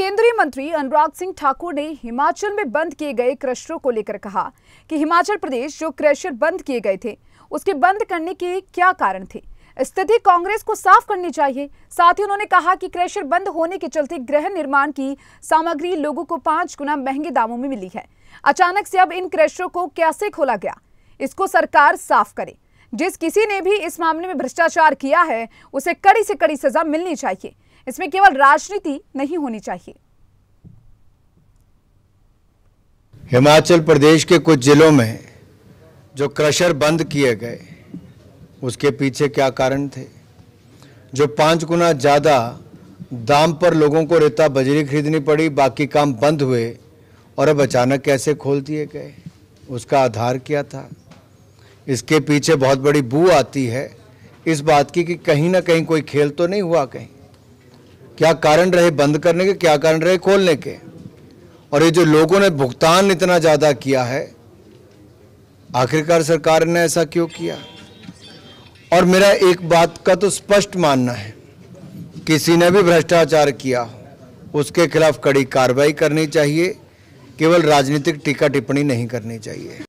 केंद्रीय मंत्री अनुराग सिंह ठाकुर ने हिमाचल में बंद किए गए क्रशरों को लेकर कहा कि हिमाचल प्रदेश जो क्रशर बंद किए गए थे उसके बंद करने के क्या कारण थे स्थिति कांग्रेस को साफ करनी चाहिए साथ ही उन्होंने कहा कि क्रेशर बंद होने के चलते गृह निर्माण की सामग्री लोगों को पांच गुना महंगे दामों में मिली है अचानक से अब इन क्रेशरों को कैसे खोला गया इसको सरकार साफ करे जिस किसी ने भी इस मामले में भ्रष्टाचार किया है उसे कड़ी से कड़ी सजा मिलनी चाहिए इसमें केवल राजनीति नहीं होनी चाहिए हिमाचल प्रदेश के कुछ जिलों में जो क्रशर बंद किए गए उसके पीछे क्या कारण थे जो पांच गुना ज़्यादा दाम पर लोगों को रेता बजरी खरीदनी पड़ी बाकी काम बंद हुए और अब अचानक कैसे खोल दिए गए उसका आधार क्या था इसके पीछे बहुत बड़ी बू आती है इस बात की कि कहीं ना कहीं कोई खेल तो नहीं हुआ कहीं क्या कारण रहे बंद करने के क्या कारण रहे खोलने के और ये जो लोगों ने भुगतान इतना ज़्यादा किया है आखिरकार सरकार ने ऐसा क्यों किया और मेरा एक बात का तो स्पष्ट मानना है किसी ने भी भ्रष्टाचार किया उसके खिलाफ कड़ी कार्रवाई करनी चाहिए केवल राजनीतिक टीका टिप्पणी नहीं करनी चाहिए